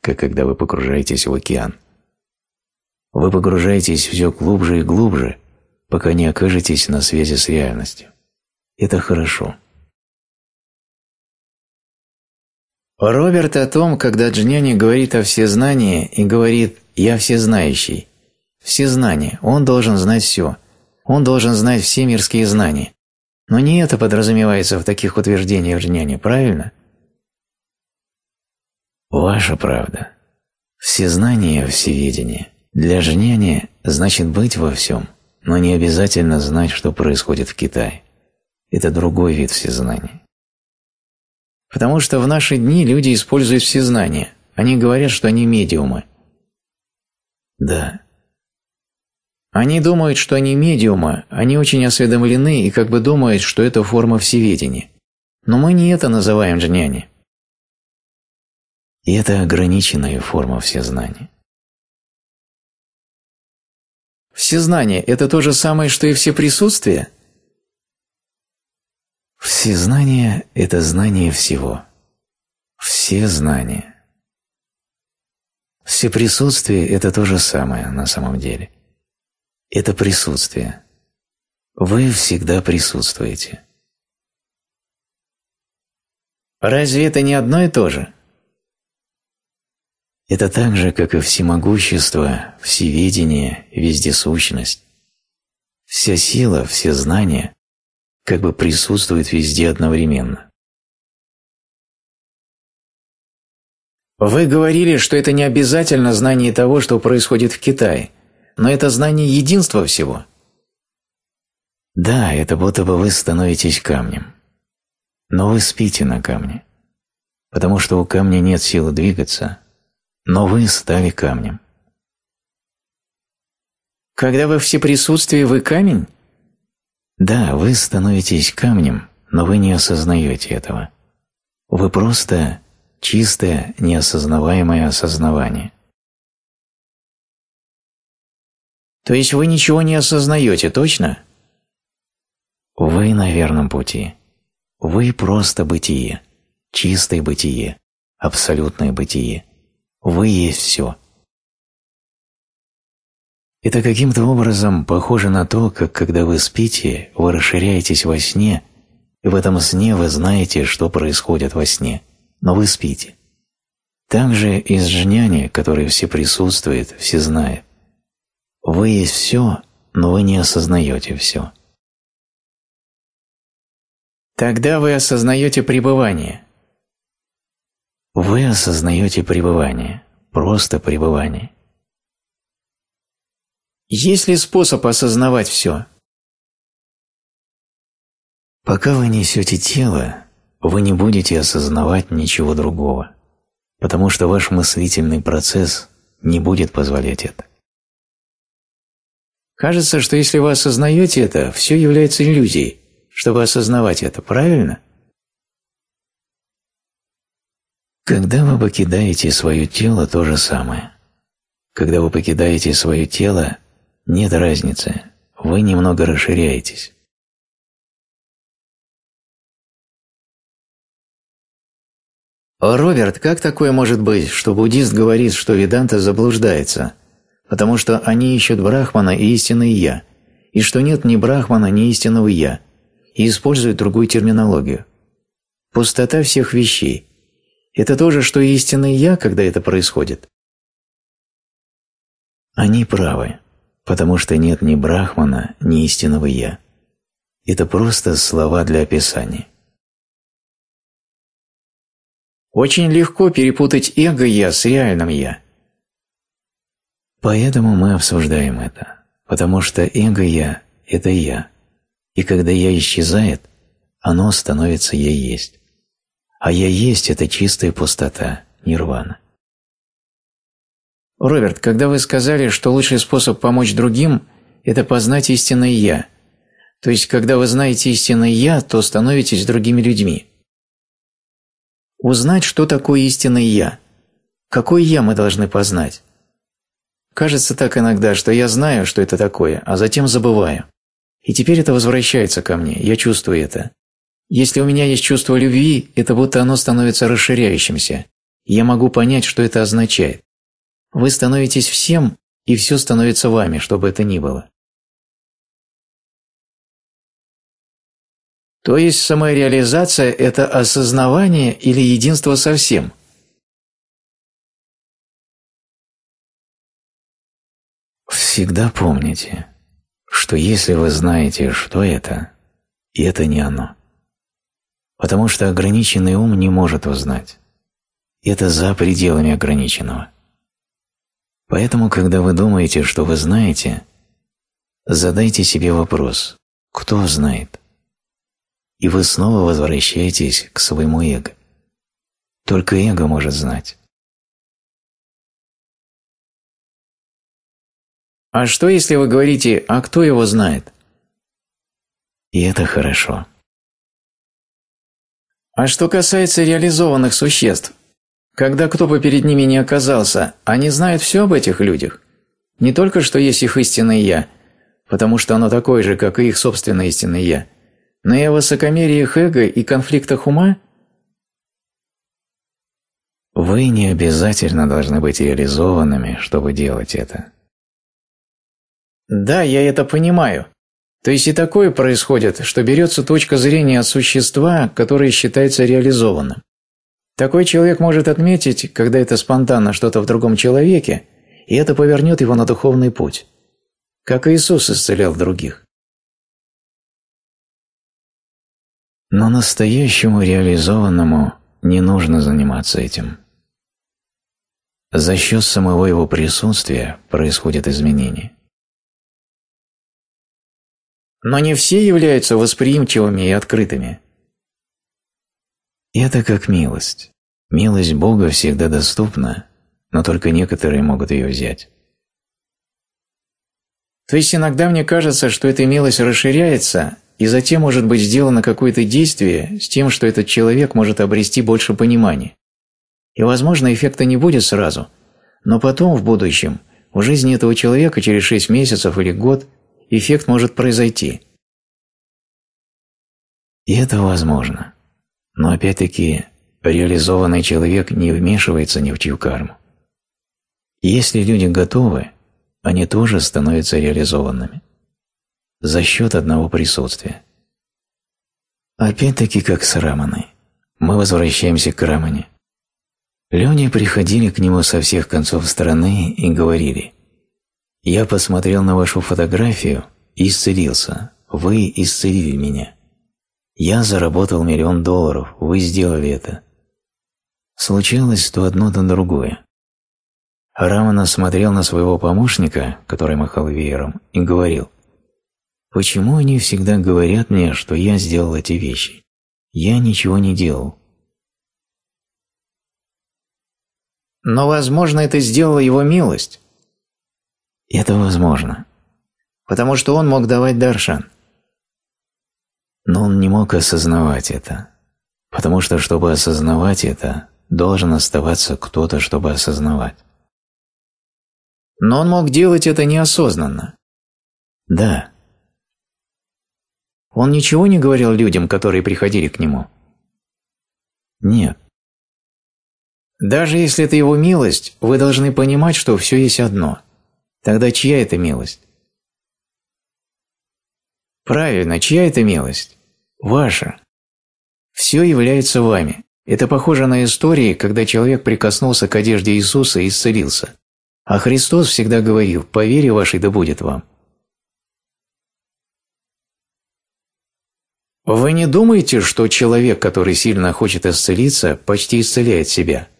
как когда вы погружаетесь в океан. Вы погружаетесь все глубже и глубже, пока не окажетесь на связи с реальностью. Это хорошо. Роберт о том, когда Джняни говорит о всезнании и говорит «я всезнающий». Всезнание, он должен знать все, он должен знать все мирские знания. Но не это подразумевается в таких утверждениях Джняни, правильно? Ваша правда. Всезнание, всеведение. Для Джняни значит быть во всем – но не обязательно знать, что происходит в Китае. Это другой вид всезнания. Потому что в наши дни люди используют всезнание. Они говорят, что они медиумы. Да. Они думают, что они медиумы, они очень осведомлены и как бы думают, что это форма всеведения. Но мы не это называем джняни. И это ограниченная форма всезнания. Все знания это то же самое, что и все присутствия. Все знания это знание всего. Все знания. Все присутствия это то же самое на самом деле. Это присутствие. Вы всегда присутствуете. Разве это не одно и то же? Это так же, как и всемогущество, всеведение, вездесущность. Вся сила, все знания как бы присутствуют везде одновременно. Вы говорили, что это не обязательно знание того, что происходит в Китае, но это знание единства всего. Да, это будто бы вы становитесь камнем. Но вы спите на камне, потому что у камня нет силы двигаться – но вы стали камнем. Когда вы все присутствии, вы камень? Да, вы становитесь камнем, но вы не осознаете этого. Вы просто чистое, неосознаваемое осознавание. То есть вы ничего не осознаете, точно? Вы на верном пути. Вы просто бытие, чистое бытие, абсолютное бытие. Вы есть все. Это каким-то образом похоже на то, как когда вы спите, вы расширяетесь во сне, и в этом сне вы знаете, что происходит во сне, но вы спите. Также из жняни, который все присутствует, все знает. Вы есть все, но вы не осознаете все. Тогда вы осознаете пребывание, вы осознаете пребывание, просто пребывание. Есть ли способ осознавать все? Пока вы несете тело, вы не будете осознавать ничего другого, потому что ваш мыслительный процесс не будет позволять это. Кажется, что если вы осознаете это, все является иллюзией, чтобы осознавать это, правильно? Когда вы покидаете свое тело, то же самое. Когда вы покидаете свое тело, нет разницы, вы немного расширяетесь. Роберт, как такое может быть, что буддист говорит, что веданта заблуждается, потому что они ищут брахмана и истинное «я», и что нет ни брахмана, ни истинного «я», и используют другую терминологию? Пустота всех вещей – это то же, что и истинное «я», когда это происходит? Они правы, потому что нет ни Брахмана, ни истинного «я». Это просто слова для описания. Очень легко перепутать эго-я с реальным «я». Поэтому мы обсуждаем это, потому что эго-я – это «я», и когда «я» исчезает, оно становится «я есть» а «я есть» — это чистая пустота, нирвана. Роберт, когда вы сказали, что лучший способ помочь другим – это познать истинное «я», то есть, когда вы знаете истинное «я», то становитесь другими людьми. Узнать, что такое истинное «я», какое «я» мы должны познать. Кажется так иногда, что я знаю, что это такое, а затем забываю. И теперь это возвращается ко мне, я чувствую это. Если у меня есть чувство любви, это будто оно становится расширяющимся. я могу понять, что это означает. Вы становитесь всем, и все становится вами, что бы это ни было. То есть самореализация – это осознавание или единство со всем? Всегда помните, что если вы знаете, что это, это не оно потому что ограниченный ум не может узнать. Это за пределами ограниченного. Поэтому, когда вы думаете, что вы знаете, задайте себе вопрос «Кто знает?». И вы снова возвращаетесь к своему эго. Только эго может знать. А что, если вы говорите «А кто его знает?» И это хорошо. А что касается реализованных существ, когда кто бы перед ними не оказался, они знают все об этих людях. Не только, что есть их истинное «я», потому что оно такое же, как и их собственное истинное «я», но и о высокомериях эго и конфликтах ума? Вы не обязательно должны быть реализованными, чтобы делать это. Да, я это понимаю, то есть и такое происходит, что берется точка зрения от существа, которое считается реализованным. Такой человек может отметить, когда это спонтанно что-то в другом человеке, и это повернет его на духовный путь. Как Иисус исцелял других. Но настоящему реализованному не нужно заниматься этим. За счет самого его присутствия происходят изменения. Но не все являются восприимчивыми и открытыми. Это как милость. Милость Бога всегда доступна, но только некоторые могут ее взять. То есть иногда мне кажется, что эта милость расширяется, и затем может быть сделано какое-то действие с тем, что этот человек может обрести больше понимания. И, возможно, эффекта не будет сразу, но потом, в будущем, в жизни этого человека через 6 месяцев или год эффект может произойти. И это возможно. Но опять-таки реализованный человек не вмешивается ни в чью карму. если люди готовы, они тоже становятся реализованными. За счет одного присутствия. Опять-таки, как с Раманой. Мы возвращаемся к Рамане. Люди приходили к нему со всех концов страны и говорили – я посмотрел на вашу фотографию и исцелился. Вы исцелили меня. Я заработал миллион долларов, вы сделали это. Случалось то одно, то другое. Рамана смотрел на своего помощника, который махал веером, и говорил, «Почему они всегда говорят мне, что я сделал эти вещи? Я ничего не делал». «Но, возможно, это сделала его милость». Это возможно. Потому что он мог давать даршан. Но он не мог осознавать это. Потому что, чтобы осознавать это, должен оставаться кто-то, чтобы осознавать. Но он мог делать это неосознанно. Да. Он ничего не говорил людям, которые приходили к нему? Нет. Даже если это его милость, вы должны понимать, что все есть одно – Тогда чья это милость? Правильно, чья это милость? Ваша. Все является вами. Это похоже на истории, когда человек прикоснулся к одежде Иисуса и исцелился. А Христос всегда говорил «По вере вашей да будет вам». Вы не думаете, что человек, который сильно хочет исцелиться, почти исцеляет себя –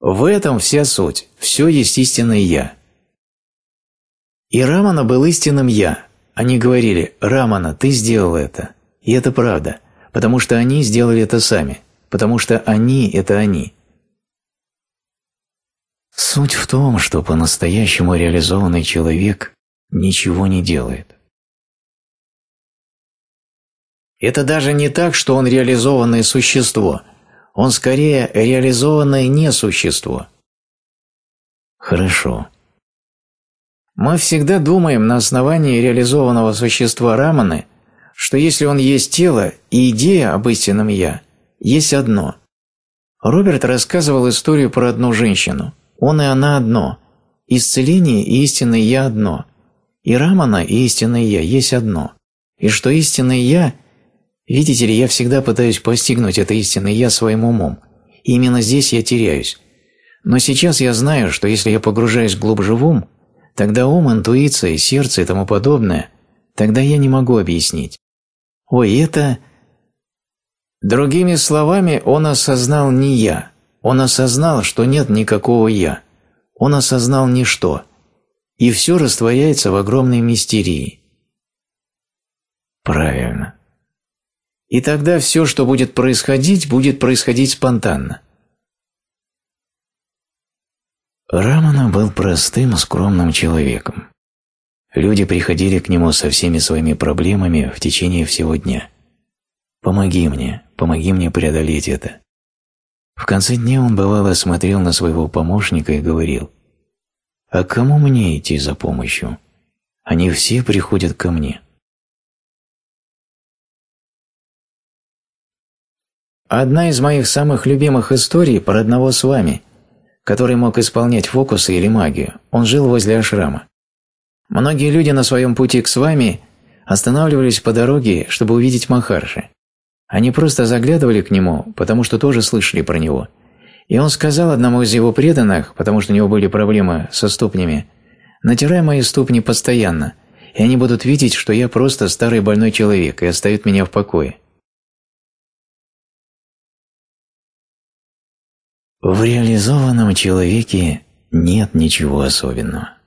в этом вся суть, все есть истинное «я». И Рамана был истинным «я». Они говорили «Рамана, ты сделал это». И это правда, потому что они сделали это сами, потому что они – это они. Суть в том, что по-настоящему реализованный человек ничего не делает. Это даже не так, что он реализованное существо – он скорее реализованное несущество. Хорошо. Мы всегда думаем на основании реализованного существа Раманы, что если он есть тело и идея об истинном «я», есть одно. Роберт рассказывал историю про одну женщину. Он и она одно. Исцеление и истинное «я» одно. И Рамана и истинное «я» есть одно. И что истинное «я» – Видите ли, я всегда пытаюсь постигнуть это истинное «я» своим умом. И именно здесь я теряюсь. Но сейчас я знаю, что если я погружаюсь глубже в ум, тогда ум, интуиция, сердце и тому подобное, тогда я не могу объяснить. Ой, это... Другими словами, он осознал не «я». Он осознал, что нет никакого «я». Он осознал ничто. И все растворяется в огромной мистерии. Правильно и тогда все, что будет происходить, будет происходить спонтанно. Рамана был простым, скромным человеком. Люди приходили к нему со всеми своими проблемами в течение всего дня. «Помоги мне, помоги мне преодолеть это». В конце дня он бывало смотрел на своего помощника и говорил, «А кому мне идти за помощью? Они все приходят ко мне». Одна из моих самых любимых историй про одного с вами, который мог исполнять фокусы или магию. Он жил возле ашрама. Многие люди на своем пути к с вами останавливались по дороге, чтобы увидеть Махарши. Они просто заглядывали к нему, потому что тоже слышали про него. И он сказал одному из его преданных, потому что у него были проблемы со ступнями, «Натирай мои ступни постоянно, и они будут видеть, что я просто старый больной человек и оставят меня в покое». В реализованном человеке нет ничего особенного.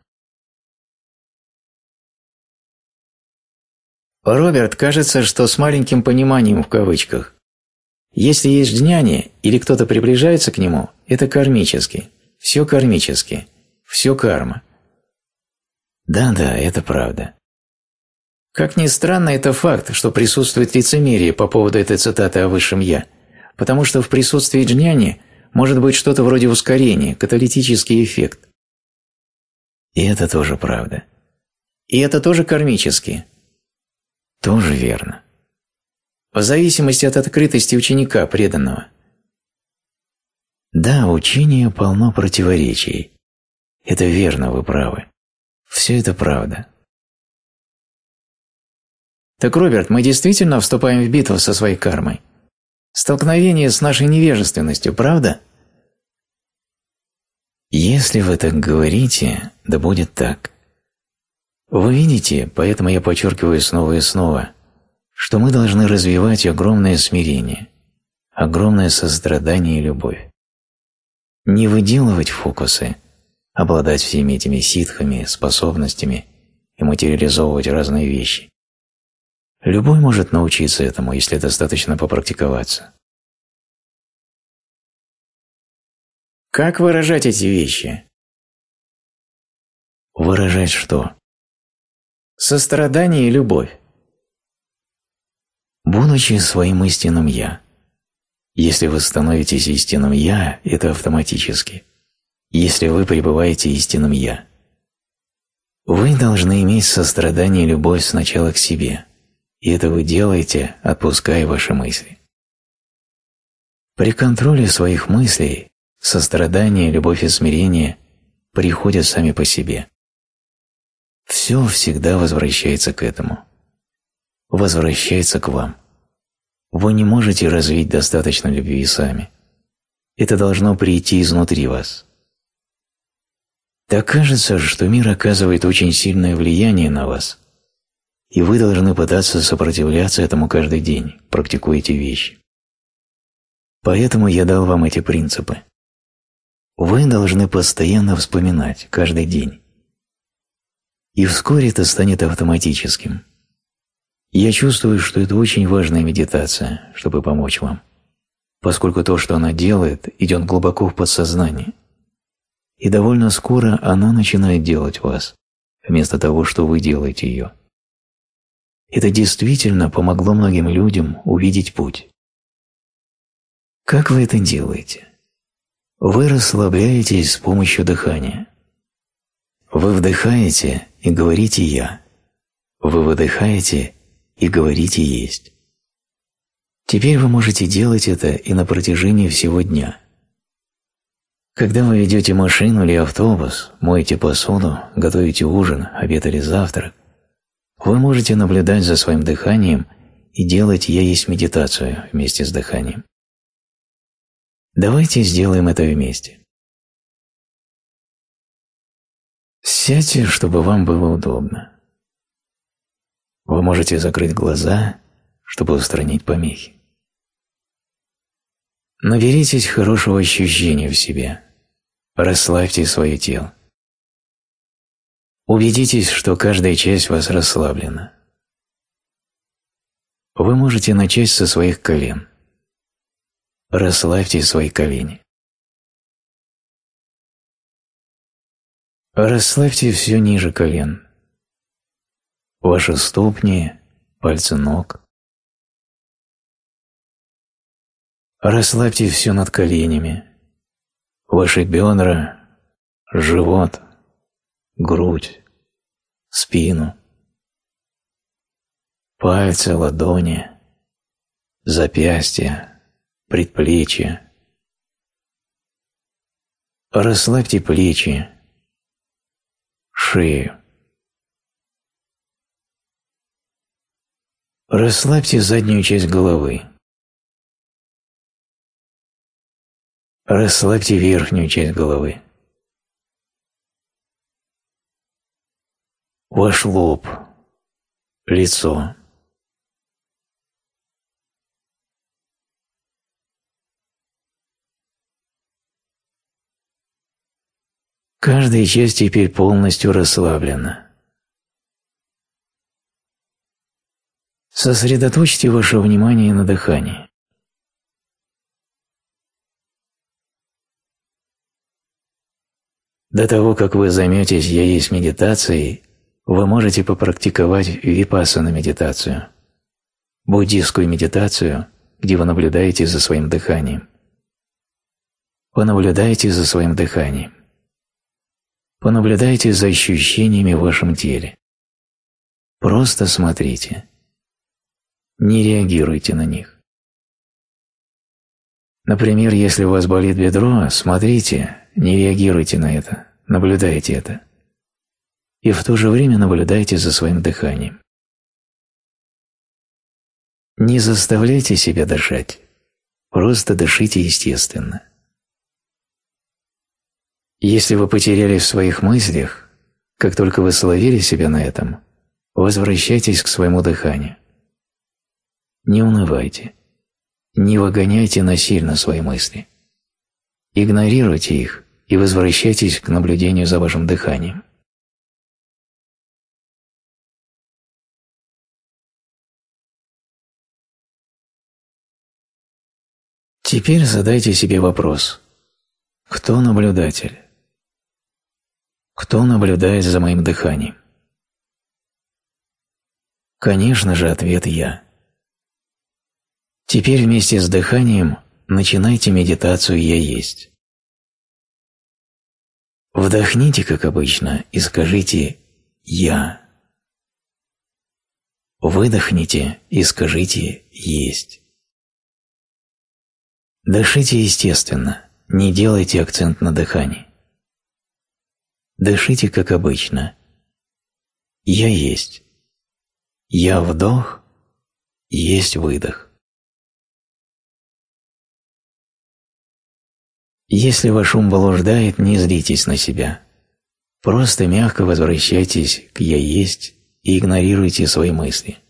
Роберт кажется, что с маленьким пониманием в кавычках. Если есть джняни или кто-то приближается к нему, это кармически. Все кармически. Все карма. Да-да, это правда. Как ни странно, это факт, что присутствует лицемерие по поводу этой цитаты о высшем «я», потому что в присутствии джняни может быть что-то вроде ускорения, каталитический эффект. И это тоже правда. И это тоже кармически. Тоже верно. В зависимости от открытости ученика преданного. Да, учение полно противоречий. Это верно, вы правы. Все это правда. Так, Роберт, мы действительно вступаем в битву со своей кармой? Столкновение с нашей невежественностью, правда? Если вы так говорите, да будет так. Вы видите, поэтому я подчеркиваю снова и снова, что мы должны развивать огромное смирение, огромное сострадание и любовь. Не выделывать фокусы, обладать всеми этими ситхами, способностями и материализовывать разные вещи, Любой может научиться этому, если достаточно попрактиковаться. Как выражать эти вещи? Выражать что? Сострадание и любовь. Будучи своим истинным «я». Если вы становитесь истинным «я», это автоматически. Если вы пребываете истинным «я». Вы должны иметь сострадание и любовь сначала к себе – и это вы делаете, отпуская ваши мысли. При контроле своих мыслей сострадание, любовь и смирение приходят сами по себе. Все всегда возвращается к этому. Возвращается к вам. Вы не можете развить достаточно любви сами. Это должно прийти изнутри вас. Так кажется, что мир оказывает очень сильное влияние на вас – и вы должны пытаться сопротивляться этому каждый день, практикуя эти вещи. Поэтому я дал вам эти принципы. Вы должны постоянно вспоминать, каждый день. И вскоре это станет автоматическим. Я чувствую, что это очень важная медитация, чтобы помочь вам, поскольку то, что она делает, идет глубоко в подсознание. И довольно скоро она начинает делать вас, вместо того, что вы делаете ее. Это действительно помогло многим людям увидеть путь. Как вы это делаете? Вы расслабляетесь с помощью дыхания. Вы вдыхаете и говорите «я». Вы выдыхаете и говорите «есть». Теперь вы можете делать это и на протяжении всего дня. Когда вы ведете машину или автобус, моете посуду, готовите ужин, обед или завтрак, вы можете наблюдать за своим дыханием и делать «я есть медитацию» вместе с дыханием. Давайте сделаем это вместе. Сядьте, чтобы вам было удобно. Вы можете закрыть глаза, чтобы устранить помехи. Наберитесь хорошего ощущения в себе. Расслабьте свое тело. Убедитесь, что каждая часть вас расслаблена. Вы можете начать со своих колен. Расслабьте свои колени. Расслабьте все ниже колен. Ваши ступни, пальцы ног. Расслабьте все над коленями. Ваши бедра, живот – грудь, спину, пальцы, ладони, запястья, предплечья. Расслабьте плечи, шею. Расслабьте заднюю часть головы. Расслабьте верхнюю часть головы. Ваш лоб, лицо. Каждая часть теперь полностью расслаблена. Сосредоточьте ваше внимание на дыхании. До того, как вы займетесь «Я есть медитацией», вы можете попрактиковать випассану медитацию, буддийскую медитацию, где вы наблюдаете за своим дыханием. Вы наблюдаете за своим дыханием. Понаблюдайте за ощущениями в вашем теле. Просто смотрите. Не реагируйте на них. Например, если у вас болит бедро, смотрите, не реагируйте на это, наблюдайте это и в то же время наблюдайте за своим дыханием. Не заставляйте себя дышать, просто дышите естественно. Если вы потерялись в своих мыслях, как только вы словили себя на этом, возвращайтесь к своему дыханию. Не унывайте, не выгоняйте насильно свои мысли. Игнорируйте их и возвращайтесь к наблюдению за вашим дыханием. Теперь задайте себе вопрос. Кто наблюдатель? Кто наблюдает за моим дыханием? Конечно же, ответ «я». Теперь вместе с дыханием начинайте медитацию «я есть». Вдохните, как обычно, и скажите «я». Выдохните и скажите «есть». Дышите естественно, не делайте акцент на дыхании. Дышите, как обычно. Я есть. Я вдох, есть выдох. Если ваш ум блуждает, не злитесь на себя. Просто мягко возвращайтесь к «я есть» и игнорируйте свои мысли –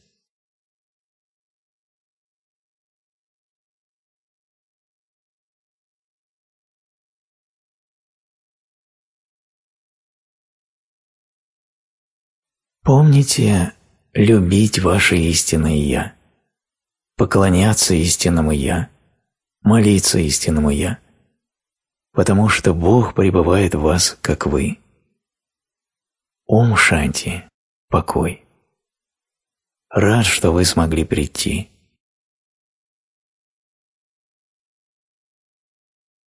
Помните любить ваше истинное «Я», поклоняться истинному «Я», молиться истинному «Я», потому что Бог пребывает в вас, как вы. Ум Шанти, покой. Рад, что вы смогли прийти.